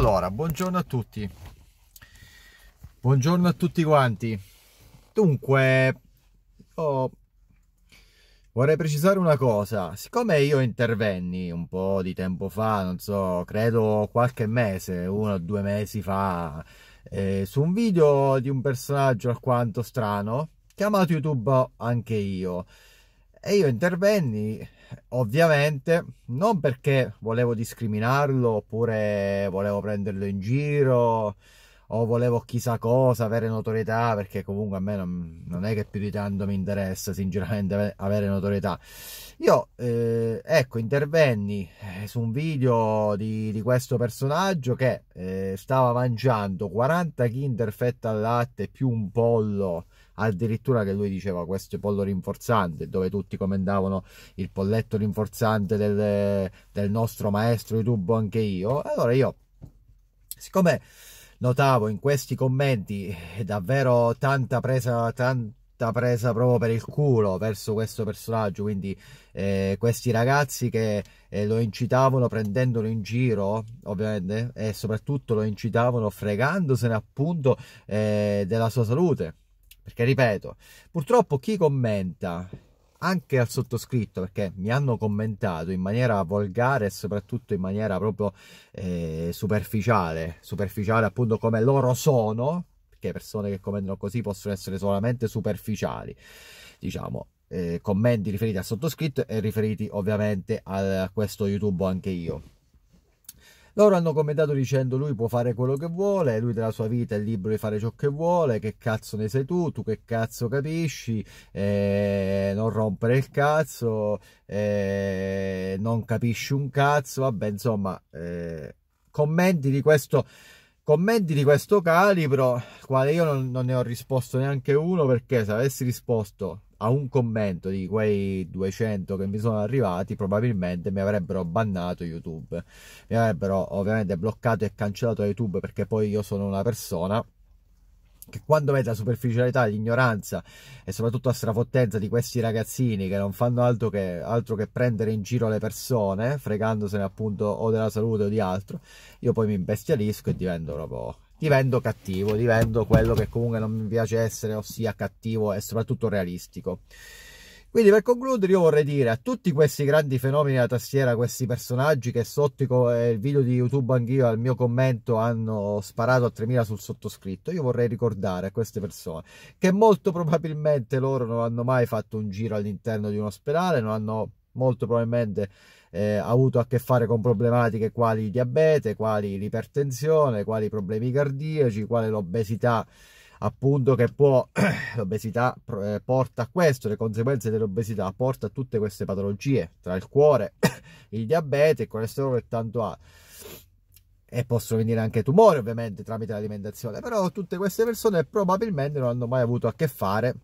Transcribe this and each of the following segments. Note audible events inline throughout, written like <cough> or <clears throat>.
Allora, buongiorno a tutti. Buongiorno a tutti quanti. Dunque, oh, vorrei precisare una cosa. Siccome io intervenni un po' di tempo fa, non so, credo qualche mese, uno o due mesi fa, eh, su un video di un personaggio alquanto strano, chiamato YouTube anche io. E io intervenni, ovviamente, non perché volevo discriminarlo oppure volevo prenderlo in giro, o oh, volevo chissà cosa, avere notorietà, perché comunque a me non, non è che più di tanto mi interessa sinceramente avere notorietà. Io, eh, ecco, intervenni eh, su un video di, di questo personaggio che eh, stava mangiando 40 Kinder fetta al latte più un pollo, addirittura che lui diceva questo pollo rinforzante, dove tutti commentavano il polletto rinforzante del, del nostro maestro YouTube anche io. Allora io, siccome notavo in questi commenti eh, davvero tanta presa, tanta presa proprio per il culo verso questo personaggio quindi eh, questi ragazzi che eh, lo incitavano prendendolo in giro ovviamente e soprattutto lo incitavano fregandosene appunto eh, della sua salute perché ripeto purtroppo chi commenta anche al sottoscritto perché mi hanno commentato in maniera volgare e soprattutto in maniera proprio eh, superficiale, superficiale appunto come loro sono, perché persone che commentano così possono essere solamente superficiali, diciamo. Eh, commenti riferiti al sottoscritto e riferiti ovviamente a questo YouTube anche io. Loro hanno commentato dicendo lui può fare quello che vuole, lui della sua vita è libero di fare ciò che vuole, che cazzo ne sei tu, tu che cazzo capisci, eh, non rompere il cazzo, eh, non capisci un cazzo, vabbè insomma eh, commenti di questo commenti di questo calibro, quale io non, non, ne ho risposto neanche uno perché se avessi risposto a un commento di quei 200 che mi sono arrivati probabilmente mi avrebbero bannato YouTube, mi avrebbero ovviamente bloccato e cancellato YouTube perché poi io sono una persona che quando vede la superficialità, l'ignoranza e soprattutto la strafottenza di questi ragazzini che non fanno altro che, altro che, prendere in giro le persone, fregandosene appunto o della salute o di altro, io poi mi imbestialisco e divento proprio divento cattivo, divento quello che comunque non mi piace essere, ossia cattivo e soprattutto realistico. Quindi per concludere io vorrei dire a tutti questi grandi fenomeni della tastiera, questi personaggi che sotto eh, il video di YouTube anch'io al mio commento hanno sparato a 3000 sul sottoscritto, io vorrei ricordare a queste persone che molto probabilmente loro non hanno mai fatto un giro all'interno di un ospedale, non hanno molto probabilmente eh, avuto a che fare con problematiche quali diabete, quali l'ipertensione, quali problemi cardiaci, quali l'obesità appunto che può <clears throat> l'obesità eh, porta a questo, le conseguenze dell'obesità porta a tutte queste patologie, tra il cuore, <clears throat> il diabete, il colesterolo e tanto altro. E possono venire anche tumori ovviamente tramite l'alimentazione, però tutte queste persone probabilmente non hanno mai avuto a che fare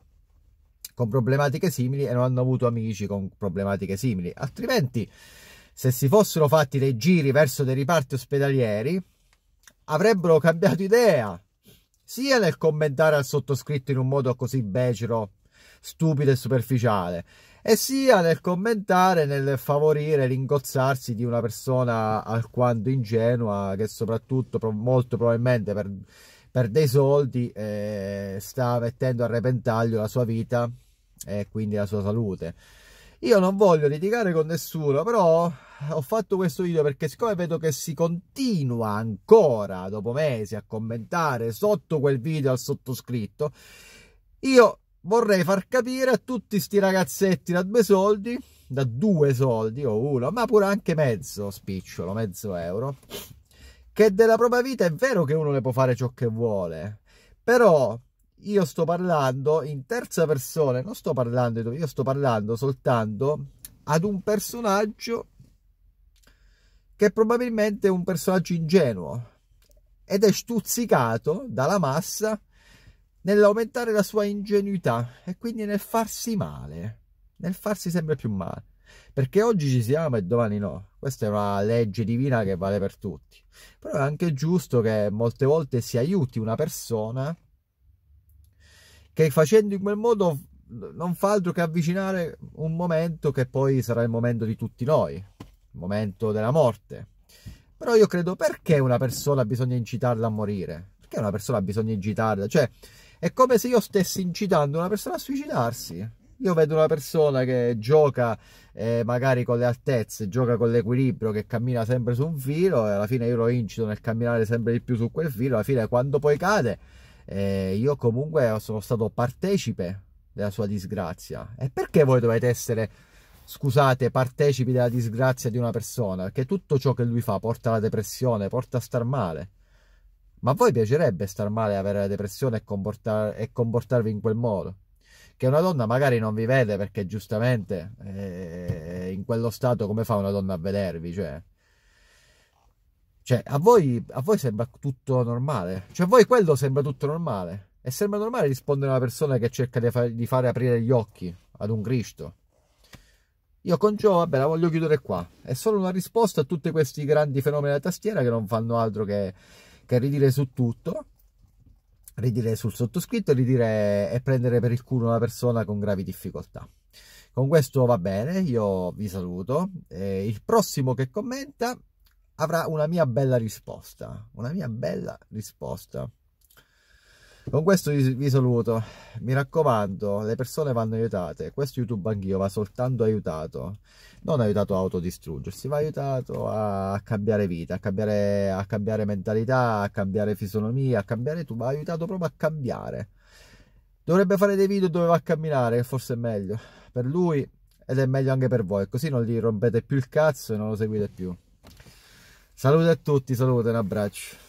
con problematiche simili e non hanno avuto amici con problematiche simili. Altrimenti, se si fossero fatti dei giri verso dei riparti ospedalieri, avrebbero cambiato idea, sia nel commentare al sottoscritto in un modo così becero, stupido e superficiale, e sia nel commentare, nel favorire l'ingozzarsi di una persona alquanto ingenua che soprattutto molto probabilmente per, per dei soldi eh, sta mettendo a repentaglio la sua vita e quindi la sua salute. Io non voglio litigare con nessuno, però ho fatto questo video perché siccome vedo che si continua ancora dopo mesi a commentare sotto quel video al sottoscritto, io vorrei far capire a tutti sti ragazzetti da due soldi, da due soldi o oh, uno, ma pure anche mezzo spicciolo, mezzo euro, che della propria vita è vero che uno ne può fare ciò che vuole, però io sto parlando in terza persona, non sto parlando, io sto parlando soltanto ad un personaggio che è probabilmente è un personaggio ingenuo ed è stuzzicato dalla massa nell'aumentare la sua ingenuità e quindi nel farsi male, nel farsi sempre più male. Perché oggi ci siamo e domani no. Questa è una legge divina che vale per tutti. Però è anche giusto che molte volte si aiuti una persona che facendo in quel modo non fa altro che avvicinare un momento che poi sarà il momento di tutti noi, il momento della morte. Però io credo perché una persona bisogna incitarla a morire? Perché una persona bisogna incitarla? Cioè, è come se io stessi incitando una persona a suicidarsi. Io vedo una persona che gioca eh, magari con le altezze, gioca con l'equilibrio, che cammina sempre su un filo e alla fine io lo incito nel camminare sempre di più su quel filo, alla fine quando poi cade eh, io comunque sono stato partecipe della sua disgrazia. E perché voi dovete essere, scusate, partecipi della disgrazia di una persona? Perché tutto ciò che lui fa porta alla depressione, porta a star male. Ma a voi piacerebbe star male, avere la depressione e, comportar e comportarvi in quel modo? Che una donna magari non vi vede perché giustamente eh, in quello stato come fa una donna a vedervi? Cioè, cioè, a voi, a voi sembra tutto normale. Cioè, a voi quello sembra tutto normale. E sembra normale rispondere a una persona che cerca di, fa- di fare aprire gli occhi ad un Cristo. Io con Joe, vabbè, la voglio chiudere qua. È solo una risposta a tutti questi grandi fenomeni della tastiera che non fanno altro che, che ridire su tutto, ridire sul sottoscritto, ridire e prendere per il culo una persona con gravi difficoltà. Con questo va bene, io vi saluto. E il prossimo che commenta avrà una mia bella risposta, una mia bella risposta. Con questo vi saluto, mi raccomando, le persone vanno aiutate, questo YouTube anch'io va soltanto aiutato, non aiutato a autodistruggersi, va aiutato a cambiare vita, a cambiare, a cambiare mentalità, a cambiare fisonomia, a cambiare tu, va aiutato proprio a cambiare. Dovrebbe fare dei video dove va a camminare, forse è meglio per lui ed è meglio anche per voi, così non gli rompete più il cazzo e non lo seguite più. Salute a tutti, salute, un abbraccio.